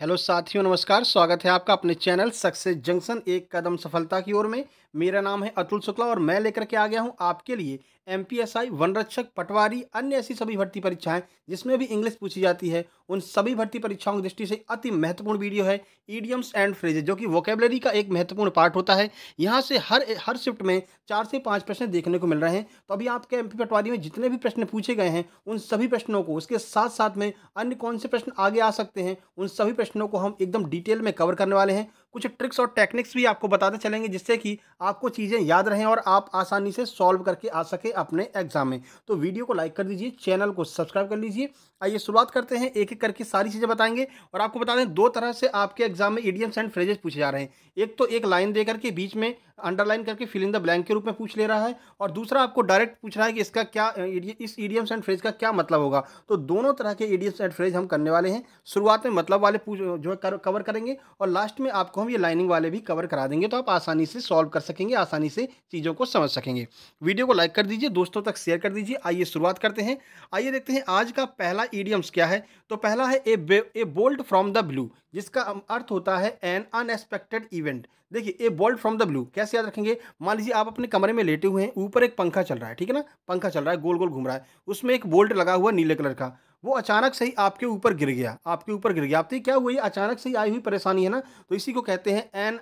hello साथियों नमस्कार स्वागत है आपका अपने चैनल सक्सेस जंक्शन एक कदम सफलता की ओर में मेरा नाम है अतुल शुक्ला और मैं लेकर के आ गया हूँ आपके लिए एम पी एस आई वन रक्षक पटवारी अन्य ऐसी सभी भर्ती परीक्षाएं जिसमें भी इंग्लिश पूछी जाती है उन सभी भर्ती परीक्षाओं की दृष्टि से अति महत्वपूर्ण वीडियो है ईडियम्स एंड फ्रेजेज जो कि वोकेबलरी का एक महत्वपूर्ण पार्ट होता है यहाँ से हर हर शिफ्ट में चार से पाँच प्रश्न देखने को मिल रहे हैं तो अभी आपके एम पटवारी में जितने भी प्रश्न पूछे गए हैं उन सभी प्रश्नों को उसके साथ साथ में अन्य कौन से प्रश्न आगे आ सकते हैं उन सभी प्रश्नों को हम एकदम डिटेल में कवर करने वाले हैं कुछ ट्रिक्स और टेक्निक्स भी आपको बताते चलेंगे जिससे कि आपको चीज़ें याद रहें और आप आसानी से सॉल्व करके आ सके अपने एग्जाम में तो वीडियो को लाइक कर दीजिए चैनल को सब्सक्राइब कर लीजिए आइए शुरुआत करते हैं एक एक करके सारी चीज़ें बताएंगे और आपको बता दें दो तरह से आपके एग्जाम में ईडीएम्स एंड फ्रेजेस पूछे जा रहे हैं एक तो एक लाइन दे करके बीच में अंडरलाइन करके फिल इन द ब्लैंक के रूप में पूछ ले रहा है और दूसरा आपको डायरेक्ट पूछ रहा है कि इसका क्या इस ईडियम्स एंड फ्रेज का क्या मतलब होगा तो दोनों तरह के ईडियम्स एंड फ्रेज हम करने वाले हैं शुरुआत में मतलब वाले जो है कर, कवर करेंगे और लास्ट में आपको हम ये लाइनिंग वाले भी कवर करा देंगे तो आप आसानी से सॉल्व कर सकेंगे आसानी से चीज़ों को समझ सकेंगे वीडियो को लाइक कर दीजिए दोस्तों तक शेयर कर दीजिए आइए शुरुआत करते हैं आइए देखते हैं आज का पहला ईडियम्स क्या है तो पहला है a bolt from the blue जिसका अर्थ होता है एन अनएक्सपेक्टेड इवेंट देखिए a bolt from the blue कैसे याद रखेंगे मान लीजिए आप अपने कमरे में लेटे हुए हैं ऊपर एक पंखा चल रहा है ठीक है ना पंखा चल रहा है गोल गोल घूम रहा है उसमें एक बोल्ट लगा हुआ नीले कलर का वो अचानक से ही आपके ऊपर गिर गया आपके ऊपर गिर गया आप क्या हुआ ये अचानक से ही आई हुई परेशानी है ना तो इसी को कहते हैं एन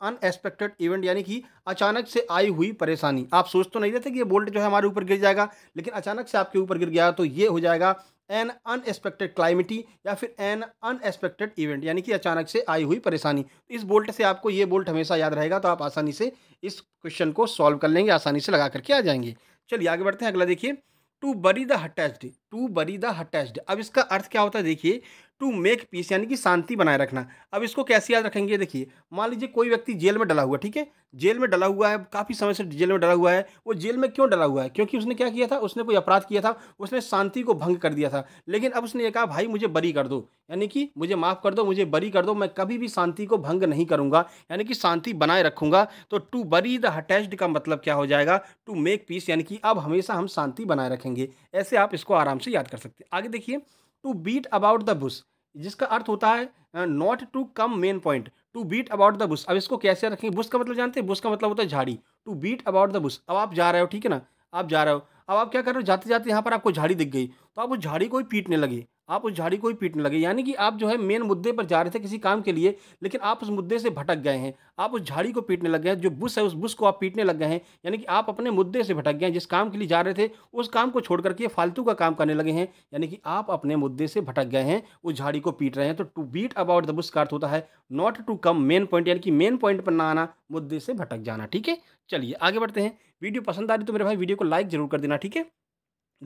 अनएक्सपेक्टेड इवेंट यानी कि अचानक से आई हुई परेशानी आप सोच तो नहीं रहे थे कि ये बोल्ट जो है हमारे ऊपर गिर जाएगा लेकिन अचानक से आपके ऊपर गिर गया तो ये हो जाएगा एन अनएक्सपेक्टेड क्लाइमिटी या फिर एन अनएक्सपेक्टेड इवेंट यानी कि अचानक से आई हुई परेशानी इस बोल्ट से आपको ये बोल्ट हमेशा याद रहेगा तो आप आसानी से इस क्वेश्चन को सॉल्व कर लेंगे आसानी से लगा करके आ जाएंगे चलिए आगे बढ़ते हैं अगला देखिए to bury the hatchet to bury the hatchet अब इसका अर्थ क्या होता है देखिए टू मेक पीस यानी कि शांति बनाए रखना अब इसको कैसे याद रखेंगे देखिए मान लीजिए कोई व्यक्ति जेल में डला हुआ ठीक है जेल में डला हुआ है काफ़ी समय से जेल में डला हुआ है वो जेल में क्यों डला हुआ है क्योंकि उसने क्या किया था उसने कोई अपराध किया था उसने शांति को भंग कर दिया था लेकिन अब उसने ये कहा भाई मुझे बरी कर दो यानी कि मुझे माफ़ कर दो मुझे बरी कर दो मैं कभी भी शांति को भंग नहीं करूँगा यानी कि शांति बनाए रखूँगा तो टू बरी द अटैच्ड का मतलब क्या हो जाएगा टू मेक पीस यानी कि अब हमेशा हम शांति बनाए रखेंगे ऐसे आप इसको आराम से याद कर सकते हैं आगे देखिए to beat about the bush जिसका अर्थ होता है not to come main point to beat about the bush अब इसको कैसे रखें बुश का मतलब जानते हैं बुश का मतलब होता है झाड़ी to beat about the bush अब आप जा रहे हो ठीक है ना आप जा रहे हो अब आप क्या कर रहे हो जाते जाते यहाँ पर आपको झाड़ी दिख गई तो आप उस झाड़ी को ही पीटने लगे आप उस झाड़ी को ही पीटने लगे यानी कि आप जो है मेन मुद्दे पर जा रहे थे किसी काम के लिए लेकिन आप उस मुद्दे से भटक गए हैं आप उस झाड़ी को पीटने लग गए हैं जो बुश है उस बुश को आप पीटने लग गए हैं यानी कि आप अपने मुद्दे से भटक गए हैं जिस काम के लिए जा रहे थे उस काम को छोड़ करके फालतू का काम करने लगे हैं यानी कि आप अपने मुद्दे से भटक गए हैं उस झाड़ी को पीट रहे हैं तो to beat about the bush का अर्थ होता है not to come main point यानी कि मेन पॉइंट पर ना आना मुद्दे से भटक जाना ठीक है चलिए आगे बढ़ते हैं वीडियो पसंद आ रही तो मेरे भाई वीडियो को लाइक जरूर कर देना ठीक है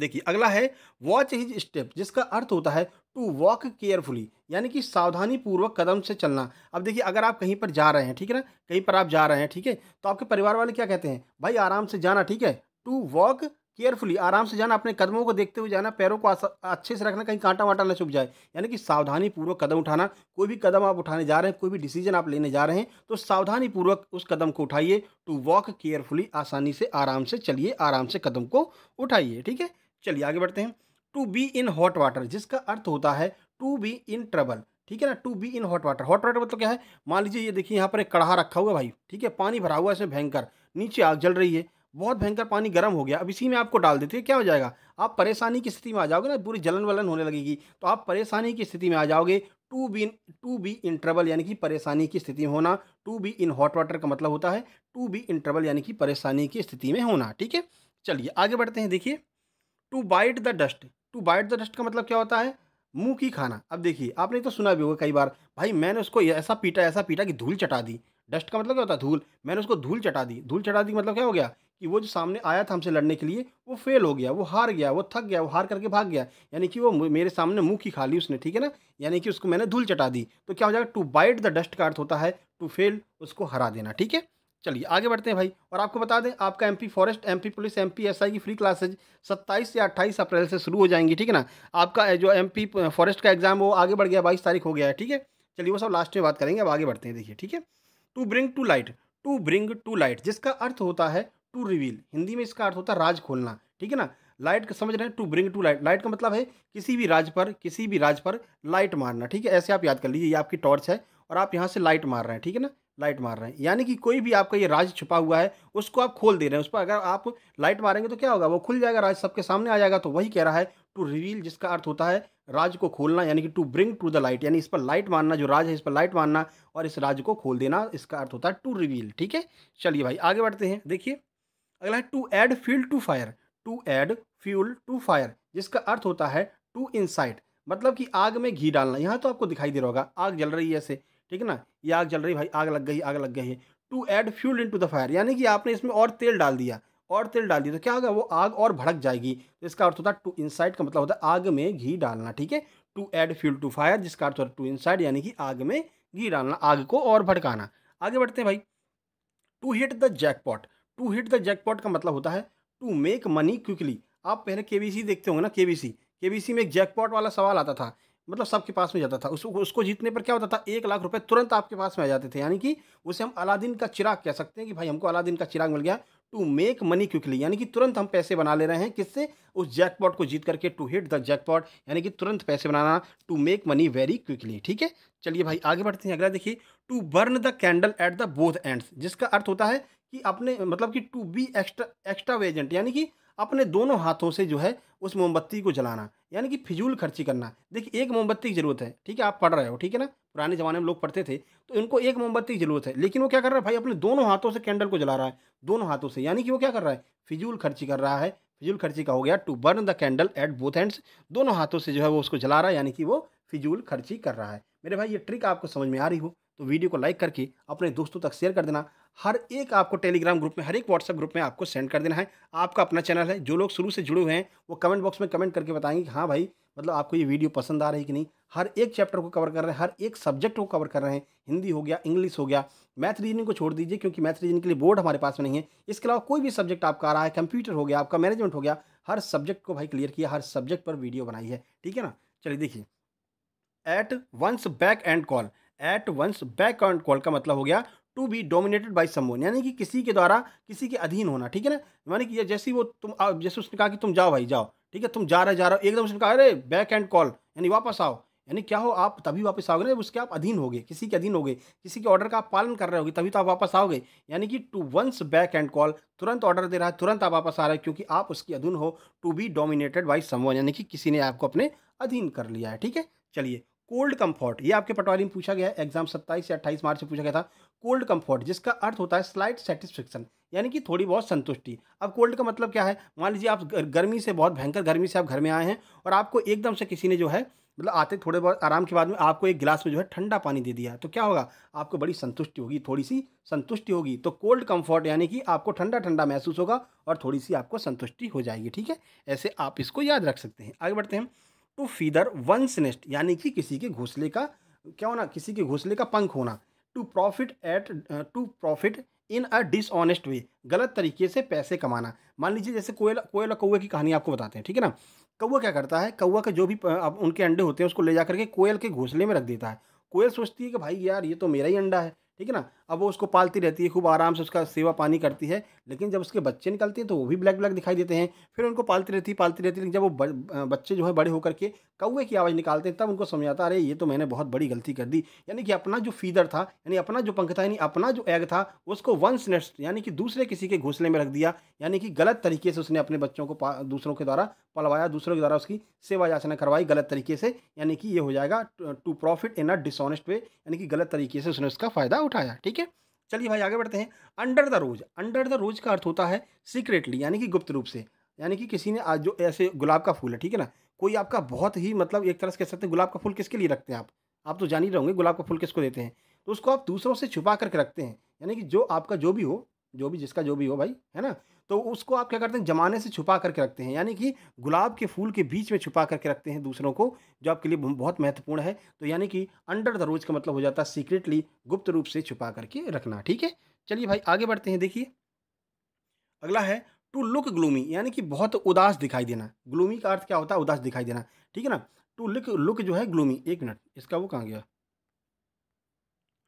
देखिए अगला है वॉच हिज स्टेप जिसका अर्थ होता है टू वॉक केयरफुली यानी कि सावधानी पूर्वक कदम से चलना अब देखिए अगर आप कहीं पर जा रहे हैं ठीक है ना कहीं पर आप जा रहे हैं ठीक है तो आपके परिवार वाले क्या कहते हैं भाई आराम से जाना ठीक है टू वॉक केयरफुली आराम से जाना अपने कदमों को देखते हुए जाना पैरों को अच्छे से रखना कहीं कांटा वांटा ना छुप जाए यानी कि सावधानी पूर्वक कदम उठाना कोई भी कदम आप उठाने जा रहे हैं कोई भी डिसीजन आप लेने जा रहे हैं तो सावधानी पूर्वक उस कदम को उठाइए टू वॉक केयरफुली आसानी से आराम से चलिए आराम से कदम को उठाइए ठीक है चलिए आगे बढ़ते हैं to be in hot water जिसका अर्थ होता है टू बी इन ट्रबल ठीक है ना to be in hot water hot water मतलब क्या है मान लीजिए ये देखिए यहाँ पर एक कढ़ा रखा हुआ है भाई ठीक है पानी भरा हुआ है इसमें भयंकर नीचे आग जल रही है बहुत भयंकर पानी गर्म हो गया अब इसी में आपको डाल देते हैं क्या हो जाएगा आप परेशानी की स्थिति में आ जाओगे ना पूरी जलन वलन होने लगेगी तो आप परेशानी की स्थिति में आ जाओगे to be to be in trouble यानी कि परेशानी की स्थिति में होना to be in hot water का मतलब होता है टू बी इन ट्रबल यानी कि परेशानी की स्थिति में होना ठीक है चलिए आगे बढ़ते हैं देखिए to bite the dust to bite the dust का मतलब क्या होता है मुंह की खाना अब देखिए आपने तो सुना भी होगा कई बार भाई मैंने उसको ऐसा पीटा ऐसा पीटा कि धूल चटा दी डस्ट का मतलब क्या होता है धूल मैंने उसको धूल चटा दी धूल चटा दी मतलब क्या हो गया कि वो जो सामने आया था हमसे लड़ने के लिए वो फेल हो गया वो हार गया वो थक गया वो हार करके भाग गया यानी कि वो मेरे सामने मुंह की खा ली उसने ठीक है ना यानी कि उसको मैंने धूल चटा दी तो क्या हो जाएगा टू बाइट द डस्ट का अर्थ होता है टू फेल उसको हरा देना ठीक है चलिए आगे बढ़ते हैं भाई और आपको बता दें आपका MP forest MP police MP SI की फ्री क्लासेज 27 से 28 अप्रैल से शुरू हो जाएंगी ठीक है ना आपका जो एमपी फॉरेस्ट का एग्जाम वो आगे बढ़ गया बाईस तारीख हो गया है ठीक है चलिए वो सब लास्ट में बात करेंगे अब आगे बढ़ते हैं देखिए ठीक है to bring to light to bring to light जिसका अर्थ होता है टू रिवील हिंदी में इसका अर्थ होता है राज खोलना ठीक है ना लाइट का समझ रहे हैं to bring to light light का मतलब है किसी भी राज पर किसी भी राज पर लाइट मारना ठीक है ऐसे आप याद कर लीजिए ये आपकी टॉर्च है और आप यहाँ से लाइट मार रहे हैं ठीक है ना लाइट मार रहे हैं यानी कि कोई भी आपका ये राज छुपा हुआ है उसको आप खोल दे रहे हैं उस पर अगर आप लाइट मारेंगे तो क्या होगा वो खुल जाएगा राज सबके सामने आ जाएगा तो वही कह रहा है टू रिवील जिसका अर्थ होता है राज को खोलना यानी कि to bring to the light यानी इस पर लाइट मारना जो राज है इस पर लाइट मारना और इस राज को खोल देना इसका अर्थ होता है टू रिवील ठीक है चलिए भाई आगे बढ़ते हैं देखिए अगला है to add fuel to fire to add fuel to fire जिसका अर्थ होता है टू इनसाइट मतलब कि आग में घी डालना यहाँ तो आपको दिखाई दे रहा होगा आग जल रही है ऐसे ठीक है ना ये आग जल रही भाई आग लग गई आग लग गई है to add fuel in to the fire यानी कि आपने इसमें और तेल डाल दिया और तेल डाल दिया तो क्या होगा वो आग और भड़क जाएगी तो इसका अर्थ होता है टू इनसाइड का मतलब होता है आग में घी डालना ठीक है to add fuel to fire जिसका अर्थ होता है टू इनसाइड यानी कि आग में घी डालना आग को और भड़काना आगे बढ़ते हैं भाई to hit the jackpot to hit the jackpot का मतलब होता है टू मेक मनी क्विकली आप पहले के देखते होंगे ना के बी में एक जैकपॉट वाला सवाल आता था मतलब सबके पास में जाता था उस, उसको जीतने पर क्या होता था एक लाख रुपए तुरंत आपके पास में आ जाते थे यानी कि उसे हम अलादीन का चिराग कह सकते हैं कि भाई हमको अलादीन का चिराग मिल गया टू मेक मनी क्विकली यानी कि तुरंत हम पैसे बना ले रहे हैं किससे उस जैकपॉट को जीत करके टू हिट द जैकपॉट यानी कि तुरंत पैसे बनाना to make money very quickly ठीक है चलिए भाई आगे बढ़ते हैं अगला देखिए to burn the candle at the both ends जिसका अर्थ होता है कि अपने मतलब कि to be extra extravagant यानी कि अपने दोनों हाथों से जो है उस मोमबत्ती को जलाना यानी कि फिजूल खर्ची करना देखिए एक मोमबत्ती की ज़रूरत है ठीक है आप पढ़ रहे हो ठीक है ना पुराने ज़माने में लोग पढ़ते थे तो इनको एक मोमबत्ती की ज़रूरत है लेकिन वो क्या कर रहा है भाई अपने दोनों हाथों से कैंडल को जला रहा है दोनों हाथों से यानी कि वो क्या कर रहा है फिजूल खर्ची कर रहा है फिजूल खर्ची का हो गया to burn the candle at both hands दोनों हाथों से जो है वो उसको जला रहा है यानी कि वो फिजूल खर्ची कर रहा है मेरे भाई ये ट्रिक आपको समझ में आ रही हो तो वीडियो को लाइक करके अपने दोस्तों तक शेयर कर देना हर एक आपको टेलीग्राम ग्रुप में हर एक व्हाट्सएप ग्रुप में आपको सेंड कर देना है आपका अपना चैनल है जो लोग शुरू से जुड़े हुए हैं वो कमेंट बॉक्स में कमेंट करके बताएंगे कि हाँ भाई मतलब आपको ये वीडियो पसंद आ रही कि नहीं हर एक चैप्टर को कवर कर रहे हैं हर एक सब्जेक्ट को कवर कर रहे हैं हिंदी हो गया इंग्लिश हो गया मैथ रीजनिंग को छोड़ दीजिए क्योंकि मैथ रीजनिंग के लिए बोर्ड हमारे पास में नहीं है इसके अलावा कोई भी सब्जेक्ट आपका आ रहा है कंप्यूटर हो गया आपका मैनेजमेंट हो गया हर सब्जेक्ट को भाई क्लियर किया हर सब्जेक्ट पर वीडियो बनाई है ठीक है ना चलिए देखिए at one's beck and call at one's beck and call का मतलब हो गया to be dominated by someone यानी कि किसी के द्वारा किसी के अधीन होना ठीक है ना यानी कि जैसे वो तुम जैसे उसने कहा कि तुम जाओ भाई जाओ ठीक है तुम जा रहे जा रहे हो एकदम उसने कहा अरे बैक एंड कॉल यानी वापस आओ यानी क्या हो आप तभी वापस आओगे ना उसके आप अधीन होगे किसी के अधीन होगे किसी के ऑर्डर का आप पालन कर रहे होगे तभी तो आप वापस आओगे यानी कि to one's beck and call तुरंत ऑर्डर दे रहा है तुरंत आप वापस आ रहे हो क्योंकि आप उसकी अधीन हो to be dominated by someone यानी कि किसी ने आपको अपने अधीन कर लिया है ठीक है चलिए कोल्ड कंफर्ट ये आपके पटवारी में पूछा गया है एग्जाम सत्ताईस या अट्ठाईस मार्च से पूछा गया था कोल्ड कंफर्ट जिसका अर्थ होता है स्लाइट सेटिस्फेक्शन यानी कि थोड़ी बहुत संतुष्टि अब कोल्ड का मतलब क्या है मान लीजिए आप गर्मी से बहुत भयंकर गर्मी से आप घर में आए हैं और आपको एकदम से किसी ने जो है मतलब आते थोड़े बहुत आराम के बाद में आपको एक गिलास में जो है ठंडा पानी दे दिया तो क्या होगा आपको बड़ी संतुष्टि होगी थोड़ी सी संतुष्टि होगी तो कोल्ड कंफर्ट यानी कि आपको ठंडा ठंडा महसूस होगा और थोड़ी सी आपको संतुष्टि हो जाएगी ठीक है ऐसे आप इसको याद रख सकते हैं आगे बढ़ते हैं टू फीदर वंस नेस्ट यानी कि किसी के घोंसले का क्या होना किसी के घोंसले का पंख होना to profit at to profit in a dishonest way गलत तरीके से पैसे कमाना मान लीजिए जैसे कोयल कोयल और कौए की कहानी आपको बताते हैं ठीक है ना कौआ क्या करता है कौआ का जो भी अब उनके अंडे होते हैं उसको ले जा करके कोयल के घोंसले में रख देता है कोयल सोचती है कि भाई यार ये तो मेरा ही अंडा है ठीक है ना अब वो उसको पालती रहती है खूब आराम से उसका सेवा पानी करती है लेकिन जब उसके बच्चे निकलते हैं तो वो भी ब्लैक ब्लैक दिखाई देते हैं फिर उनको पालती रहती है पालती रहती है लेकिन जब वो बच्चे जो है बड़े होकर के कौए की आवाज़ निकालते हैं तब उनको समझाता अरे ये तो मैंने बहुत बड़ी गलती कर दी यानी कि अपना जो फीदर था यानी अपना जो पंख था यानी अपना जो एग था उसको वंस नेस्ट यानी कि दूसरे किसी के घोंसले में रख दिया यानी कि गलत तरीके से उसने अपने बच्चों को दूसरों के द्वारा पलवाया दूसरों के द्वारा उसकी सेवा याचना करवाई गलत तरीके से यानी कि ये हो जाएगा to profit in a dishonest way यानी कि गलत तरीके से उसने उसका फ़ायदा उठाया ठीक है ठीक है चलिए भाई आगे बढ़ते हैं under the rose under the rose का अर्थ होता है सीक्रेटली यानी कि गुप्त रूप से यानी कि किसी ने आज जो ऐसे गुलाब का फूल है ठीक है ना कोई आपका बहुत ही मतलब एक तरह से कह सकते हैं गुलाब का फूल किसके लिए रखते हैं आप आप तो जान ही रहोगे गुलाब का फूल किसको देते हैं तो उसको आप दूसरों से छुपा करके रखते हैं यानी कि जो आपका जो भी हो जो भी जिसका जो भी हो भाई है ना तो उसको आप क्या करते हैं जमाने से छुपा करके रखते हैं यानी कि गुलाब के फूल के बीच में छुपा करके रखते हैं दूसरों को जो आपके लिए बहुत महत्वपूर्ण है तो यानी कि अंडर द रोज का मतलब हो जाता है सीक्रेटली गुप्त रूप से छुपा करके रखना ठीक है चलिए भाई आगे बढ़ते हैं देखिए अगला है टू लुक ग्लूमी यानी कि बहुत उदास दिखाई देना ग्लूमी का अर्थ क्या होता है उदास दिखाई देना ठीक है ना टू लुक लुक जो है ग्लूमी एक मिनट इसका वो कहाँ गया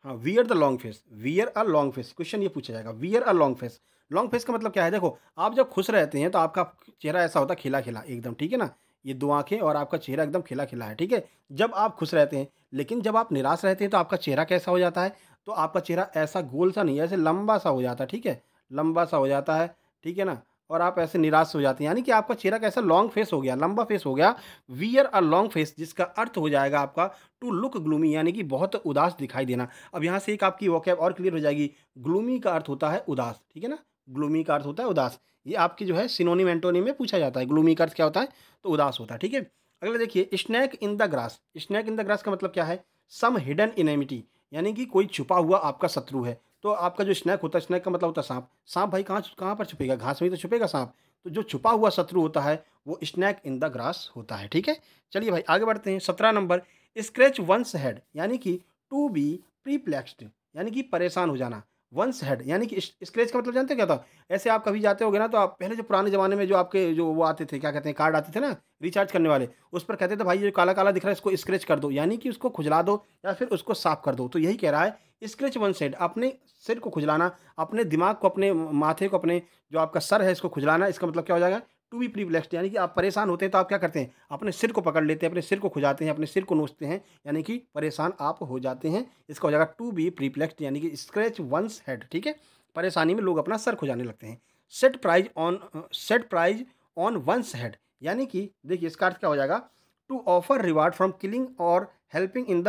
हाँ wear the long face wear a long face question ये पूछा जाएगा wear a long face long face का मतलब क्या है देखो आप जब खुश रहते हैं तो आपका चेहरा ऐसा होता है खिला खिला एकदम ठीक है ना ये दो आँखें और आपका चेहरा एकदम खिला खिला है ठीक है जब आप खुश रहते हैं लेकिन जब आप निराश रहते हैं तो आपका चेहरा कैसा हो जाता है तो आपका चेहरा ऐसा गोल सा नहीं है ऐसे लंबा सा हो जाता है ठीक है लंबा सा हो जाता है ठीक है ना और आप ऐसे निराश हो जाते हैं यानी कि आपका चेहरा कैसा लॉन्ग फेस हो गया लंबा फेस हो गया वियर अ लॉन्ग फेस जिसका अर्थ हो जाएगा आपका टू लुक ग्लूमी यानी कि बहुत उदास दिखाई देना अब यहाँ से एक आपकी वॉकैब और क्लियर हो जाएगी ग्लूमी का अर्थ होता है उदास ठीक है ना ग्लूमी का अर्थ होता है उदास ये आपकी जो है सिनोनी मैंटोनी में पूछा जाता है ग्लूमी का अर्थ क्या होता है तो उदास होता है ठीक है अगला देखिए snake in the grass snake in the grass का मतलब क्या है सम हिडन इनेमिटी यानी कि कोई छुपा हुआ आपका शत्रु है तो आपका जो स्नैक होता है स्नैक का मतलब होता है सांप सांप भाई कहाँ कहाँ पर छुपेगा घास में तो छुपेगा सांप तो जो छुपा हुआ शत्रु होता है वो स्नैक इन द ग्रास होता है ठीक है चलिए भाई आगे बढ़ते हैं सत्रह नंबर स्क्रैच वंस हेड यानी कि टू बी प्रीप्लेक्सड यानी कि परेशान हो जाना वंस हैड यानी कि स्क्रेच का मतलब जानते क्या था ऐसे आप कभी जाते हो ना तो आप पहले जो पुराने ज़माने में जो आपके जो वो आते थे क्या कहते हैं कार्ड आते थे ना रिचार्ज करने वाले उस पर कहते थे भाई जो काला काला दिख रहा है इसको स्क्रेच कर दो यानी कि उसको खुजला दो या फिर उसको साफ कर दो तो यही कह रहा है स्क्रेच वन हेड अपने सिर को खुजलाना अपने दिमाग को अपने माथे को अपने जो आपका सर है इसको खुजलाना इसका मतलब क्या हो जाएगा टू बी प्रीवलेक्स्ड यानी कि आप परेशान होते हैं तो आप क्या करते हैं अपने सिर को पकड़ लेते हैं अपने सिर को खुजाते हैं अपने सिर को नोचते हैं यानी कि परेशान आप हो जाते हैं इसका हो जाएगा टू बी प्रीप्लेक्सड यानी कि स्क्रैच वंस हेड ठीक है परेशानी में लोग अपना सर खुजाने लगते हैं set prize on set prize on one's head यानी कि देखिए इसका अर्थ क्या हो जाएगा to offer reward from killing और helping in the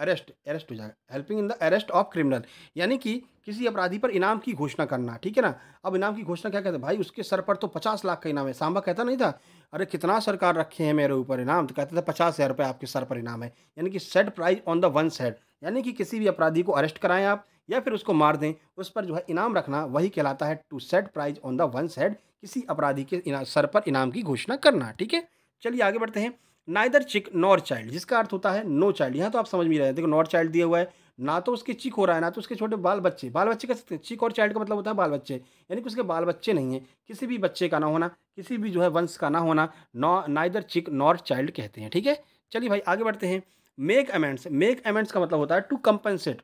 arrest arrest हो जाएगा helping in the arrest of criminal यानी कि किसी अपराधी पर इनाम की घोषणा करना ठीक है ना अब इनाम की घोषणा क्या कहते हैं भाई उसके सर पर तो पचास लाख का इनाम है सांबा कहता नहीं था अरे कितना सरकार रखे हैं मेरे ऊपर इनाम तो कहता था पचास हज़ार रुपये आपके सर पर इनाम है यानी कि set prize on the one set यानी कि किसी भी अपराधी को अरेस्ट कराएं आप या फिर उसको मार दें उस पर जो है इनाम रखना वही कहलाता है to set prize on the one set किसी अपराधी के सर पर इनाम की घोषणा करना ठीक है चलिए आगे बढ़ते हैं नाइदर चिक नॉर चाइल्ड जिसका अर्थ होता है नो चाइल्ड यहाँ तो आप समझ में रहे हैं देखो नॉर चाइल्ड दिया हुआ है ना तो उसके चिक हो रहा है ना तो उसके छोटे बाल बच्चे बाल बच्चे कह सकते हैं चिक और चाइल्ड का मतलब होता है बाल बच्चे यानी कि उसके बाल बच्चे नहीं हैं किसी भी बच्चे का ना होना किसी भी जो है वंश का ना होना नॉ नाइदर चिक नॉर चाइल्ड कहते हैं ठीक है चलिए भाई आगे बढ़ते हैं मेक अमेंट्स मेक अमेंट्स का मतलब होता है टू कंपनसेट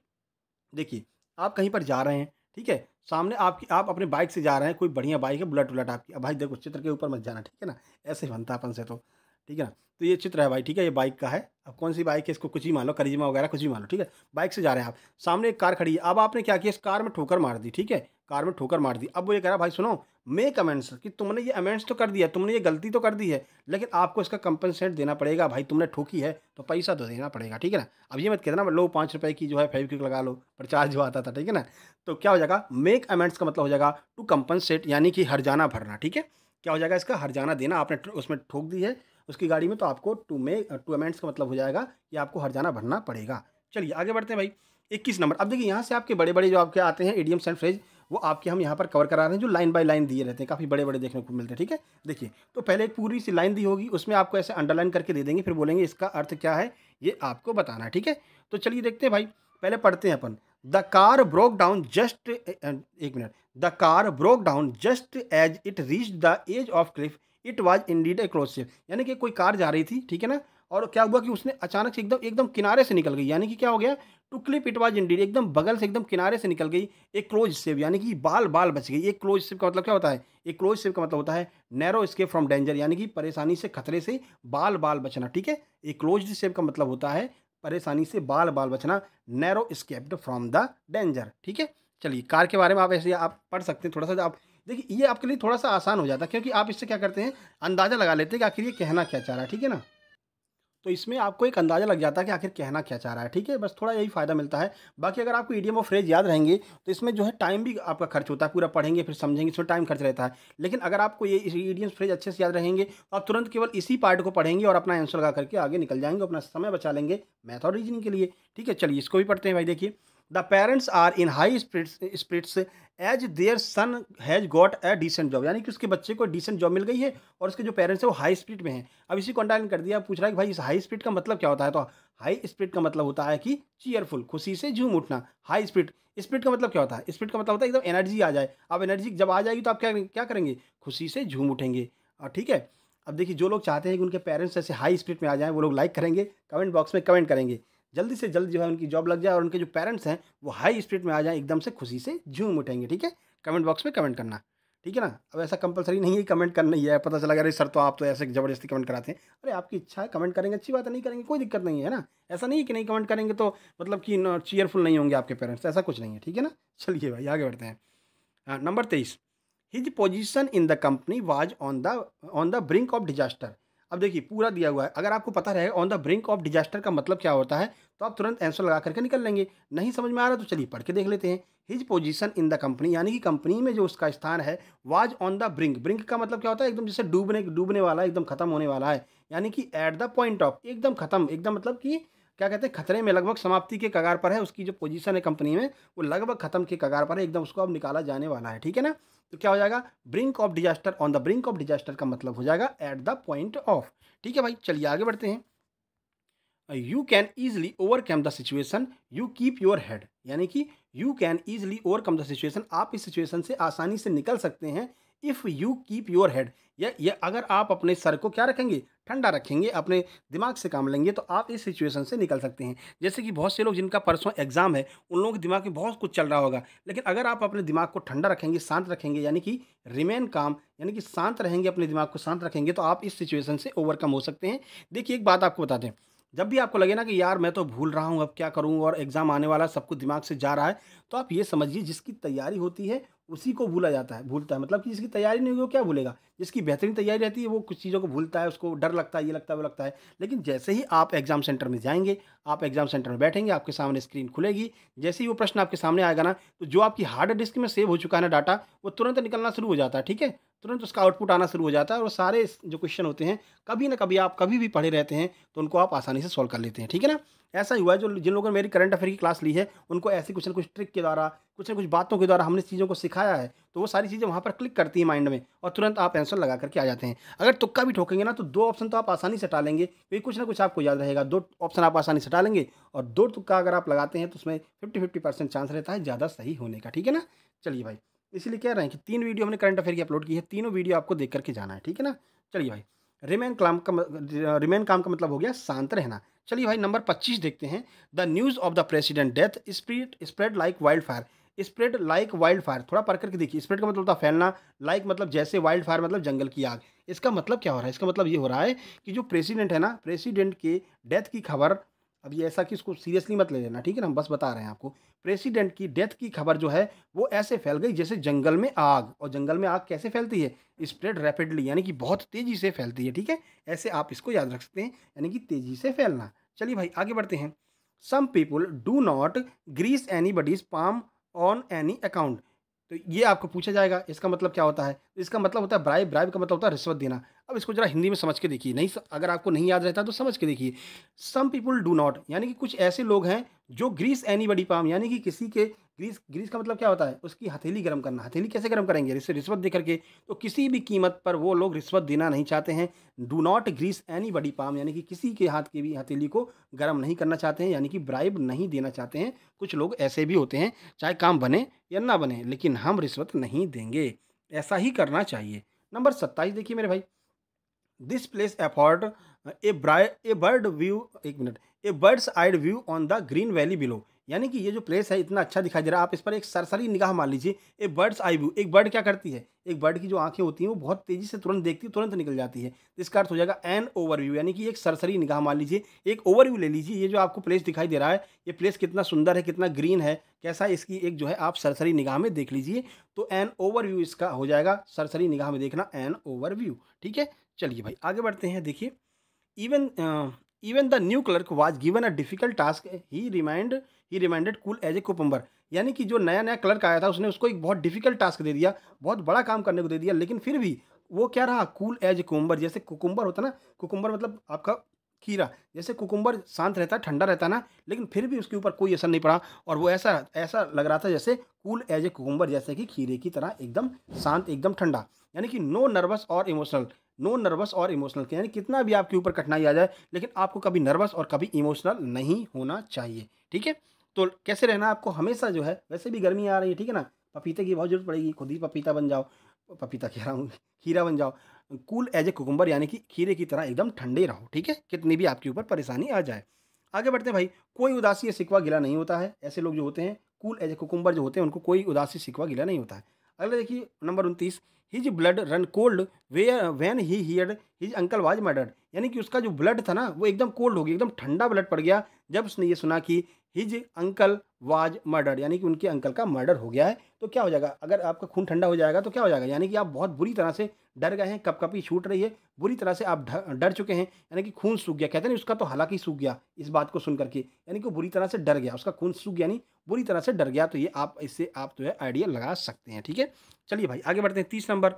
देखिए आप कहीं पर जा रहे हैं ठीक है सामने आपकी आप अपने बाइक से जा रहे हैं कोई बढ़िया बाइक है बुलेट वुलेट आपकी अब भाई देखो चित्र के ऊपर मत जाना ठीक है ना ऐसे ही बनता अपन से तो ठीक है ना तो ये चित्र है भाई ठीक है ये बाइक का है अब कौन सी बाइक है इसको कुछ ही मान लो करीजमा वगैरह कुछ भी मान लो ठीक है बाइक से जा रहे हैं आप सामने एक कार खड़ी है अब आपने क्या किया इस कार में ठोकर मार दी ठीक है कार में ठोकर मार दी अब वो ये कह रहा भाई सुनो मेक अमेंट्स कि तुमने ये अमेंट्स तो कर दिया तुमने ये गलती तो कर दी है लेकिन आपको इसका कंपनसेट देना पड़ेगा भाई तुमने ठोकी है तो पैसा तो देना पड़ेगा ठीक है ना अब ये मत ना लो पाँच रुपये की जो है फाइव क्यूक लगा लो चार्ज जो आता था ठीक है ना तो क्या हो जाएगा मेक अमेंट्स का मतलब हो जाएगा टू कंपनसेट यानी कि हर भरना ठीक है क्या हो जाएगा इसका हर देना आपने उसमें ठोक दी है उसकी गाड़ी में तो आपको टू में टू अमेंट्स का मतलब हो जाएगा कि आपको हर जाना भरना पड़ेगा चलिए आगे बढ़ते हैं भाई इक्कीस नंबर अब देखिए यहाँ से आपके बड़े बड़े जो आपके आते हैं एडियम सेंट फ्रेज वो आपके हम यहाँ पर कवर करा रहे हैं जो लाइन बाय लाइन दिए रहते हैं काफ़ी बड़े बड़े देखने को मिलते हैं ठीक है देखिए तो पहले एक पूरी सी लाइन दी होगी उसमें आपको ऐसे अंडरलाइन करके दे देंगे फिर बोलेंगे इसका अर्थ क्या है ये आपको बताना है ठीक है तो चलिए देखते हैं भाई पहले पढ़ते हैं अपन the car broke down just एक minute the car broke down just as it reach the edge of cliff it was indeed a close shave यानी कि कोई कार जा रही थी ठीक है ना और क्या हुआ कि उसने अचानक से एकदम एकदम किनारे से निकल गई यानी कि क्या हो गया to cliff it was indeed एकदम बगल से एकदम किनारे से निकल गई एक क्लोज सेव यानी कि बाल बाल बच गई एक क्लोज सेव का मतलब क्या होता है एक क्लोज सेव का मतलब होता है नैरो स्केप फ्रॉम डेंजर यानी कि परेशानी से खतरे से बाल बाल बचना ठीक है एक क्लोज सेव का मतलब होता है परेशानी से बाल बाल बचना narrow escaped from the danger ठीक है चलिए कार के बारे में आप ऐसे आप पढ़ सकते हैं थोड़ा सा आप देखिए ये आपके लिए थोड़ा सा आसान हो जाता है क्योंकि आप इससे क्या करते हैं अंदाज़ा लगा लेते हैं कि आखिर ये कहना क्या चाह रहा है ठीक है ना तो इसमें आपको एक अंदाज़ा लग जाता है कि आखिर कहना क्या चाह रहा है ठीक है बस थोड़ा यही फ़ायदा मिलता है बाकी अगर आपको ईडीएम और फ्रेज याद रहेंगे तो इसमें जो है टाइम भी आपका खर्च होता है पूरा पढ़ेंगे फिर समझेंगे इसमें टाइम खर्च रहता है लेकिन अगर आपको ये ईडीएम फ्रेज अच्छे से याद रहेंगे तो आप तुरंत केवल इसी पार्ट को पढ़ेंगे और अपना आंसर लगा करके आगे निकल जाएंगे अपना समय बचा लेंगे मैथ और रीजनिंग के लिए ठीक है चलिए इसको भी पढ़ते हैं भाई देखिए the parents are in high spirits spirits as their son has got a decent job यानी कि उसके बच्चे को डिसेंट जॉब मिल गई है और उसके जो पेरेंट्स हैं वो हाई स्पीड में हैं अब इसी कॉन्टेक्ट कर दिया पूछ रहा है कि भाई इस हाई स्पीड का मतलब क्या होता है तो हाई स्पीड का मतलब होता है कि चीयरफुल खुशी से झूम उठना हाई स्पीड स्पीड का मतलब क्या होता है स्पीड का मतलब होता है एकदम एनर्जी आ जाए अब एनर्जी जब आ जाएगी तो आप क्या क्या करेंगे खुशी से झूम उठेंगे और ठीक है अब देखिए जो लोग चाहते हैं कि उनके पेरेंट्स ऐसे हाई स्पीड में आ जाएँ वो लोग लाइक करेंगे कमेंट बॉक्स में कमेंट करेंगे जल्दी से जल्दी जो है उनकी जॉब लग जाए और उनके जो पेरेंट्स हैं वो हाई स्पीड में आ जाएं एकदम से खुशी से झूम उठेंगे ठीक है कमेंट बॉक्स में कमेंट करना ठीक है ना अब ऐसा कंपलसरी नहीं है कमेंट करना ही है पता चला अरे सर तो आप तो ऐसे ज़बरदस्ती कमेंट कराते हैं अरे आपकी इच्छा है कमेंट करेंगे अच्छी बात नहीं करेंगे कोई दिक्कत नहीं है ना ऐसा नहीं है कि नहीं कमेंट करेंगे तो मतलब कि चीयरफुल नहीं होंगे आपके पेरेंट्स ऐसा कुछ नहीं है ठीक है ना चलिए भाई आगे बढ़ते हैं नंबर तेईस his position in the company was on the on the brink of disaster अब देखिए पूरा दिया हुआ है अगर आपको पता रहे on the brink of disaster का मतलब क्या होता है तो आप तुरंत आंसर लगा करके निकल लेंगे नहीं समझ में आ रहा तो चलिए पढ़ के देख लेते हैं his position in the company यानी कि कंपनी में जो उसका स्थान है was on the brink brink का मतलब क्या होता है एकदम जैसे डूबने डूबने वाला है एकदम खत्म होने वाला है यानी कि एट द पॉइंट ऑफ एकदम खत्म एकदम मतलब कि क्या कहते हैं खतरे में लगभग समाप्ति के कगार पर है उसकी जो पोजीशन है कंपनी में वो लगभग खत्म के कगार पर है एकदम उसको अब निकाला जाने वाला है ठीक है ना तो क्या हो जाएगा brink of disaster on the brink of disaster का मतलब हो जाएगा एट द पॉइंट ऑफ ठीक है भाई चलिए आगे बढ़ते हैं you can easily overcome the situation you keep your head यानी कि you can easily overcome the situation आप इस सिचुएशन से आसानी से निकल सकते हैं if you keep your head ये ये अगर आप अपने सर को क्या रखेंगे ठंडा रखेंगे अपने दिमाग से काम लेंगे तो आप इस सिचुएशन से निकल सकते हैं जैसे कि बहुत से लोग जिनका परसों एग्ज़ाम है उन लोगों के दिमाग में बहुत कुछ चल रहा होगा लेकिन अगर आप अपने दिमाग को ठंडा रखेंगे शांत रखेंगे यानी कि रिमेन काम यानी कि शांत रहेंगे अपने दिमाग को शांत रखेंगे तो आप इस सिचुएशन से ओवरकम हो सकते हैं देखिए एक बात आपको बता दें जब भी आपको लगे ना कि यार मैं तो भूल रहा हूँ अब क्या करूँ और एग्ज़ाम आने वाला सब कुछ दिमाग से जा रहा है तो आप ये समझिए जिसकी तैयारी होती है उसी को भूला जाता है भूलता है मतलब कि जिसकी तैयारी नहीं होगी वो क्या भूलेगा जिसकी बेहतरीन तैयारी रहती है वो कुछ चीज़ों को भूलता है उसको डर लगता है ये लगता है वो लगता है लेकिन जैसे ही आप एग्ज़ाम सेंटर में जाएंगे आप एग्ज़ाम सेंटर में बैठेंगे आपके सामने स्क्रीन खुलेगी जैसे ही वो प्रश्न आपके सामने आएगा ना तो जो आपकी हार्ड डिस्क में सेव हो चुका है ना डाटा वो तुरंत निकलना शुरू हो जाता है ठीक है तुरंत उसका आउटपुट आना शुरू हो जाता है और सारे जो क्वेश्चन होते हैं कभी ना कभी आप कभी भी पढ़े रहते हैं तो उनको आप आसानी से सॉल्व कर लेते हैं ठीक है ना ऐसा ही हुआ है जो जिन लोगों ने मेरी करंट अफेयर की क्लास ली है उनको ऐसे कुछ ना कुछ ट्रिक के द्वारा कुछ ना कुछ बातों के द्वारा हमने चीज़ों को सिखाया है तो वो सारी चीज़ें वहाँ पर क्लिक करती हैं माइंड में और तुरंत आप आंसर लगा करके आ जाते हैं अगर तुक्का भी ठोकेंगे ना तो दो ऑप्शन तो आप आसानी से टालेंगे क्योंकि कुछ ना कुछ आपको याद रहेगा दो ऑप्शन आप आसानी से टालेंगे और दो तुक्का अगर आप लगाते हैं तो उसमें फिफ्टी फिफ्टी चांस रहता है ज़्यादा सही होने का ठीक है ना चलिए भाई इसलिए कह रहे हैं कि तीन वीडियो हमने करंट अफेयर की अपलोड की है तीनों वीडियो आपको देख करके जाना है ठीक है ना चलिए भाई रिमेन काम का रिमेन काम का मतलब हो गया शांत रहना चलिए भाई नंबर पच्चीस देखते हैं the news of the president death spread spread like wildfire spread like wildfire थोड़ा पढ़ करके देखिए स्प्रेड का मतलब होता है फैलना लाइक मतलब जैसे वाइल्ड फायर मतलब जंगल की आग इसका मतलब क्या हो रहा है इसका मतलब ये हो रहा है कि जो प्रेसिडेंट है ना प्रेसिडेंट के डेथ की खबर अब ये ऐसा कि इसको सीरियसली मत ले लेना ठीक है ना हम बस बता रहे हैं आपको प्रेसिडेंट की डेथ की खबर जो है वो ऐसे फैल गई जैसे जंगल में आग और जंगल में आग कैसे फैलती है स्प्रेड रैपिडली यानी कि बहुत तेज़ी से फैलती है ठीक है ऐसे आप इसको याद रख सकते हैं यानी कि तेज़ी से फैलना चलिए भाई आगे बढ़ते हैं some people do not grease anybody's palm on any account तो ये आपको पूछा जाएगा इसका मतलब क्या होता है इसका मतलब होता है ब्राइब ब्राइब का मतलब होता है रिश्वत देना अब इसको जरा हिंदी में समझ के देखिए नहीं अगर आपको नहीं याद रहता तो समझ के देखिए सम पीपुल डू नॉट यानी कि कुछ ऐसे लोग हैं जो ग्रीस एनी बडी पाम यानी कि किसी के ग्रीस ग्रीस का मतलब क्या होता है उसकी हथेली गर्म करना हथेली कैसे गर्म करेंगे रिश्वत रिश्वत दे करके तो किसी भी कीमत पर वो लोग रिश्वत देना नहीं चाहते हैं do not grease anybody palm यानी कि किसी के हाथ की भी हथेली को गर्म नहीं करना चाहते हैं यानी कि ब्राइब नहीं देना चाहते हैं कुछ लोग ऐसे भी होते हैं चाहे काम बने या ना बने लेकिन हम रिश्वत नहीं देंगे ऐसा ही करना चाहिए नंबर सत्ताईस देखिए मेरे भाई this place afford a bride a bird view एक minute a bird's eyed view on the green valley below यानी कि ये जो प्लेस है इतना अच्छा दिखाई दे रहा है आप इस पर एक सरसरी निगाह मान लीजिए ए बर्ड्स आई व्यू एक बर्ड क्या करती है एक बर्ड की जो आंखें होती हैं वो बहुत तेजी से तुरंत देखती है तुरंत निकल जाती है इसका अर्थ हो जाएगा एन ओवरव्यू यानी कि एक सरसरी निगाह मान लीजिए एक ओवरव्यू ले लीजिए ये जो आपको प्लेस दिखाई दे रहा है ये प्लेस कितना सुंदर है कितना ग्रीन है कैसा इसकी एक जो है आप सरसरी निगाह में देख लीजिए तो एन ओवरव्यू इसका हो जाएगा सरसरी निगाह में देखना एन ओवरव्यू ठीक है चलिए भाई आगे बढ़ते हैं देखिए even even the new clerk was given a difficult task he remind he reminded cool as a cucumber यानी कि जो नया नया क्लर्क आया था उसने उसको एक बहुत डिफिकल्ट टास्क दे दिया बहुत बड़ा काम करने को दे दिया लेकिन फिर भी वो क्या रहा कूल एज ए कुकुम्बर जैसे कुकुम्बर होता ना कुकुम्बर मतलब आपका खीरा जैसे कुकुम्बर शांत रहता ठंडा रहता ना लेकिन फिर भी उसके ऊपर कोई असर नहीं पड़ा और वो ऐसा ऐसा लग रहा था जैसे कूल एज ए कुकुम्बर जैसे कि खीरे की तरह एकदम शांत एकदम ठंडा यानी कि नो नर्वस और इमोशनल नो नर्वस और इमोशनल यानी कितना भी आपके ऊपर कठिनाई आ जाए लेकिन आपको कभी नर्वस और कभी इमोशनल नहीं होना चाहिए ठीक है तो कैसे रहना आपको हमेशा जो है वैसे भी गर्मी आ रही है ठीक है ना पपीते की बहुत जरूरत पड़ेगी खुद ही पपीता बन जाओ पपीता कह रहा हूँ खीरा बन जाओ कूल एज ए कुकुम्बर यानी कि खीरे की तरह एकदम ठंडे रहो ठीक है कितनी भी आपके ऊपर परेशानी आ जाए आगे बढ़ते हैं भाई कोई उदासी या सिकवा गिला नहीं होता है ऐसे लोग जो होते हैं कूल एज ए कुकुम्बर जो होते हैं उनको कोई उदासी सिकवा गिला नहीं होता है अगला देखिए नंबर उनतीस his blood run cold way when he hear his uncle was murdered यानी कि उसका जो ब्लड था ना वो एकदम कोल्ड हो गया एकदम ठंडा ब्लड पड़ गया जब उसने ये सुना कि हिज अंकल वाज मर्डर यानी कि उनके अंकल का मर्डर हो गया है तो क्या हो जाएगा अगर आपका खून ठंडा हो जाएगा तो क्या हो जाएगा यानी कि आप बहुत बुरी तरह से डर गए हैं कपकपी छूट रही है बुरी तरह से आप डर चुके हैं यानी कि खून सूख गया कहते हैं उसका तो हालांकि सूख गया इस बात को सुन करके यानी कि बुरी तरह से डर गया उसका खून सूख यानी बुरी तरह से डर गया तो ये आप इससे आप जो है आइडिया लगा सकते हैं ठीक है चलिए भाई आगे बढ़ते हैं तीस number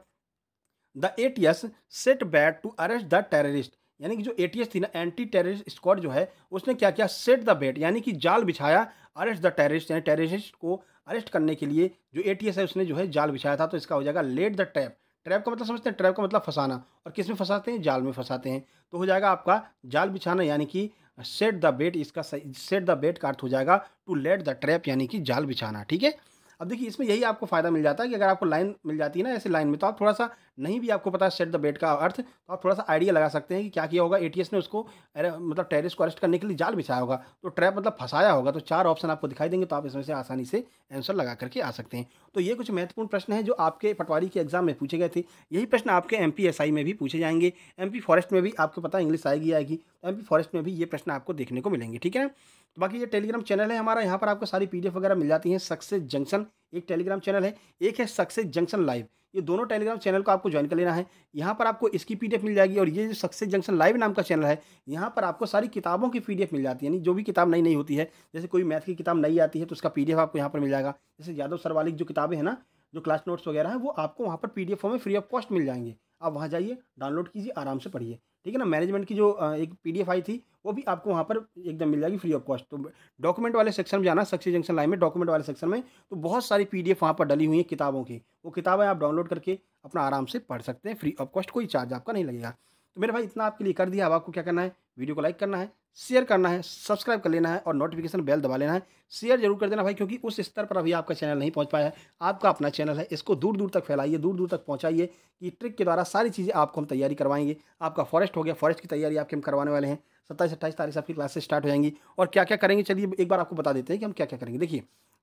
the A T S set bait to arrest the terrorist यानी कि जो ए टी एस थी ना एंटी टेररिस्ट स्क्वाड जो है उसने क्या किया सेट द बेट यानी कि जाल बिछाया अरेस्ट द टेररिस्ट यानी टेररिस्ट को अरेस्ट करने के लिए जो ए टी एस है उसने जो है जाल बिछाया था तो इसका हो जाएगा लेट द ट्रैप ट्रैप का मतलब समझते हैं ट्रैप का मतलब फंसाना और किस में फंसाते हैं जाल में फंसाते हैं तो हो जाएगा आपका जाल बिछाना यानी कि सेट द बेट इसका सेट द बेट का अर्थ हो जाएगा टू लेट द ट्रैप यानी कि जाल बिछाना ठीक है अब देखिए इसमें यही आपको फ़ायदा मिल जाता है कि अगर आपको लाइन मिल जाती है ना ऐसे लाइन में तो आप थोड़ा सा नहीं भी आपको पता सेट द बेट का अर्थ तो आप थोड़ा सा आइडिया लगा सकते हैं कि क्या किया होगा एटीएस ने उसको मतलब टेरिस को अरेस्ट करने के लिए जाल बिछाया होगा तो ट्रैप मतलब फंसाया होगा तो चार ऑप्शन आपको दिखाई देंगे तो आप इसमें से आसानी से आंसर लगा करके आ सकते हैं तो ये कुछ महत्वपूर्ण प्रश्न है जो आपके पटवारी के एग्जाम में पूछे गए थे यही प्रश्न आपके एम में भी पूछे जाएंगे एम फॉरेस्ट में भी आपको पता इंग्लिश आएगी आएगी तो एम फॉरेस्ट में भी ये प्रश्न आपको देखने को मिलेंगे ठीक है ना तो बाकी ये टेलीग्राम चैनल है हमारा यहाँ पर आपको सारी पी वगैरह मिल जाती है सक्सेस जंक्शन एक टेलीग्राम चैनल है एक है सक्सेस जंक्शन लाइव ये दोनों टेलीग्राम चैनल को आपको ज्वाइन कर लेना है यहाँ पर आपको इसकी पी मिल जाएगी और ये जो सक्सेस जंक्शन लाइव नाम का चैनल है यहाँ पर आपको सारी किताबों की पी मिल जाती है यानी जो भी किताब नई नई होती है जैसे कोई मैथ की किताब नई आती है तो उसका पी आपको यहाँ पर मिल जाएगा जैसे यादव सर वाली जो किताबें हैं ना जो क्लास नोट्स वगैरह हैं वो आपको वहाँ पर पी डी में फ्री ऑफ कॉस्ट मिल जाएंगे आप वहाँ जाइए डाउनलोड कीजिए आराम से पढ़िए ठीक है ना मैनेजमेंट की जो एक पी आई थी वो भी आपको वहाँ पर एकदम मिल जाएगी फ्री ऑफ कॉस्ट तो डॉक्यूमेंट वाले सेक्शन में जाना सक्सेस जंक्शन लाइन में डॉक्यूमेंट वाले सेक्शन में तो बहुत सारी पी डी वहाँ पर डली हुई है किताबों की वो किताबें आप डाउनलोड करके अपना आराम से पढ़ सकते हैं फ्री ऑफ कॉस्ट कोई चार्ज आपका नहीं लगेगा तो मेरे भाई इतना आपके लिए कर दिया अब आपको क्या करना है वीडियो को लाइक करना है शेयर करना है सब्सक्राइब कर लेना है और नोटिफिकेशन बेल दबा लेना है शेयर जरूर कर देना भाई क्योंकि उस स्तर पर अभी आपका चैनल नहीं पहुंच पाया है आपका अपना चैनल है इसको दूर दूर तक फैलाइए दूर दूर तक पहुंचाइए कि ट्रिक के द्वारा सारी चीज़ें आपको हम तैयारी करवाएंगे आपका फॉरेस्ट हो गया फॉरेस्ट की तैयारी आपके हम करवाने वाले हैं सत्ताईस अट्ठाईस तारीख से आपकी क्लासेस स्टार्ट हो जाएंगी और क्या क्या करेंगे चलिए एक बार आपको बता देते हैं कि हम क्या क्या करेंगे देखिए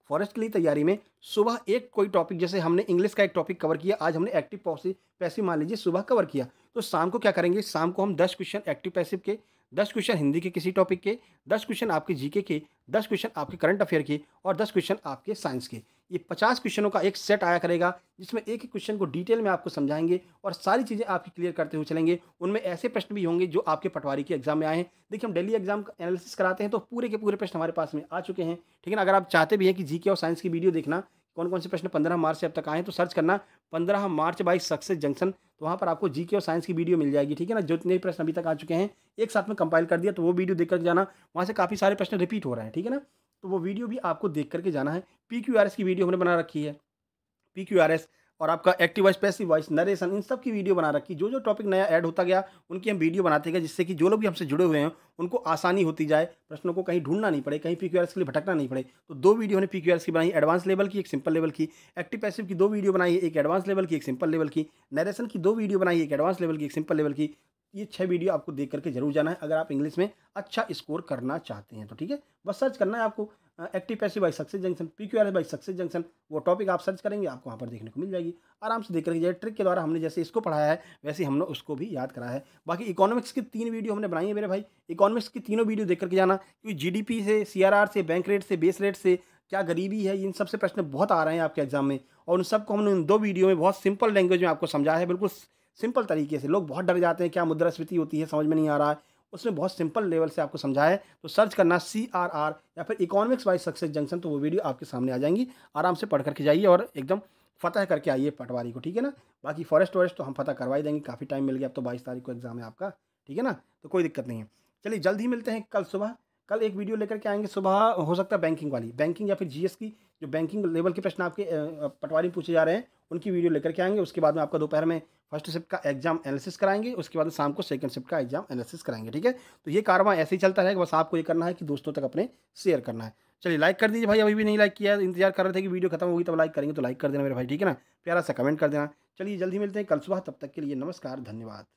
फॉरेस्ट के लिए तैयारी में सुबह एक कोई टॉपिक जैसे हमने इंग्लिश का एक टॉपिक कवर किया आज हमने एक्टिव पॉसिव पैसिव मान लीजिए सुबह कवर किया तो शाम को क्या करेंगे शाम को हम दस क्वेश्चन एक्टिव पैसिव के दस क्वेश्चन हिंदी के किसी टॉपिक के दस क्वेश्चन आपके जीके के दस क्वेश्चन आपके करंट अफेयर के और दस क्वेश्चन आपके साइंस के ये पचास क्वेश्चनों का एक सेट आया करेगा जिसमें एक ही क्वेश्चन को डिटेल में आपको समझाएंगे और सारी चीज़ें आपकी क्लियर करते हुए चलेंगे उनमें ऐसे प्रश्न भी होंगे जो आपके पटवारी के एग्जाम में आए हैं देखिए हम डेली एग्जाम का एनालिसिस कराते हैं तो पूरे के पूरे प्रश्न हमारे पास में आ चुके हैं ठीक है ना अगर आप चाहते भी हैं कि जी और साइंस की वीडियो देखना कौन कौन से प्रश्न पंद्रह मार्च से अब तक आए हैं तो सर्च करना पंद्रह मार्च बाई सक्सेस जंक्शन तो वहाँ पर आपको जीके और साइंस की वीडियो मिल जाएगी ठीक है ना जितने भी प्रश्न अभी तक आ चुके हैं एक साथ में कंपाइल कर दिया तो वो वीडियो देखकर जाना वहाँ से काफ़ी सारे प्रश्न रिपीट हो रहे हैं ठीक है ना तो वो वीडियो भी आपको देख करके जाना है पी क्यू आर एस की वीडियो हमने बना रखी है पी क्यू आर एस और आपका active voice passive voice narration इन सब की वीडियो बना रखी जो जो टॉपिक नया ऐड होता गया उनकी हम वीडियो बनाते गए जिससे कि जो लोग भी हमसे जुड़े हुए हैं उनको आसानी होती जाए प्रश्नों को कहीं ढूंढना नहीं पड़े कहीं पी क्यू के लिए भटकना नहीं पड़े तो दो वीडियो हमने पी क्यू आर की बनाई एडवांस लेवल की एक सिंपल लेवल की एक्टिव पैसिव की दो वीडियो बनाई एक एडवांस लेवल की एक सिंपल लेवल की नरेशन की दो वीडियो बनाई एक एडवांस लेवल की एक सिंपल लेवल की ये छः वीडियो आपको देख करके जरूर जाना है अगर आप इंग्लिश में अच्छा स्कोर करना चाहते हैं तो ठीक है बस सर्च करना है आपको active passive by success junction P Q R by success junction वो टॉपिक आप सर्च करेंगे आपको वहाँ पर देखने को मिल जाएगी आराम से देख करके जाए ट्रिक के द्वारा हमने जैसे इसको पढ़ाया है वैसे हमने उसको भी याद कराया है बाकी इकोनॉमिक्स की तीन वीडियो हमने बनाई है मेरे भाई इकोनॉमिक्स की तीनों वीडियो देख करके जाना क्योंकि पी से आर से बैंक रेट से बेस रेट से क्या गरीबी है इन सबसे प्रश्न बहुत आ रहे हैं आपके एग्जाम में और उन सबको हमने उन दो वीडियो में बहुत सिंपल लैंग्वेज में आपको समझाया है बिल्कुल सिंपल तरीके से लोग बहुत डर जाते हैं क्या मुद्रास्फीति होती है समझ में नहीं आ रहा है उसमें बहुत सिंपल लेवल से आपको समझाया है तो सर्च करना सी आर आर या फिर इकोनॉमिक्स वाइज सक्सेस जंक्शन तो वो वीडियो आपके सामने आ जाएंगी आराम से पढ़ करके जाइए और एकदम फतह करके आइए पटवारी को ठीक है ना बाकी फॉरेस्ट वॉरेस्ट तो हम फतह करवा देंगे काफ़ी टाइम मिल गया अब तो बाईस तारीख को एग्ज़ाम है आपका ठीक है ना तो कोई दिक्कत नहीं है चलिए जल्द ही मिलते हैं कल सुबह कल एक वीडियो लेकर के आएंगे सुबह हो सकता है बैंकिंग वाली बैंकिंग या फिर जीएस की जो बैंकिंग लेवल के प्रश्न आपके पटवारी पूछे जा रहे हैं उनकी वीडियो लेकर के आएंगे उसके बाद में आपका दोपहर में फर्स्ट शिफ्ट का एग्जाम एनालिसिस कराएंगे उसके बाद शाम को सेकंड शिफ्ट का एग्जाम एनालिसिस कराएंगे ठीक है तो ये कारवा ऐसे ही चलता रहेगा बस आपको ये करना है कि दोस्तों तक अपने शेयर करना है चलिए लाइक कर दीजिए भाई अभी भी नहीं लाइक किया इंतजार कर रहे थे कि वीडियो खत्म होगी तब लाइक करेंगे तो लाइक कर देना मेरे भाई ठीक है ना प्यारा सा कमेंट कर देना चलिए जल्दी मिलते हैं कल सुबह तब तक के लिए नमस्कार धन्यवाद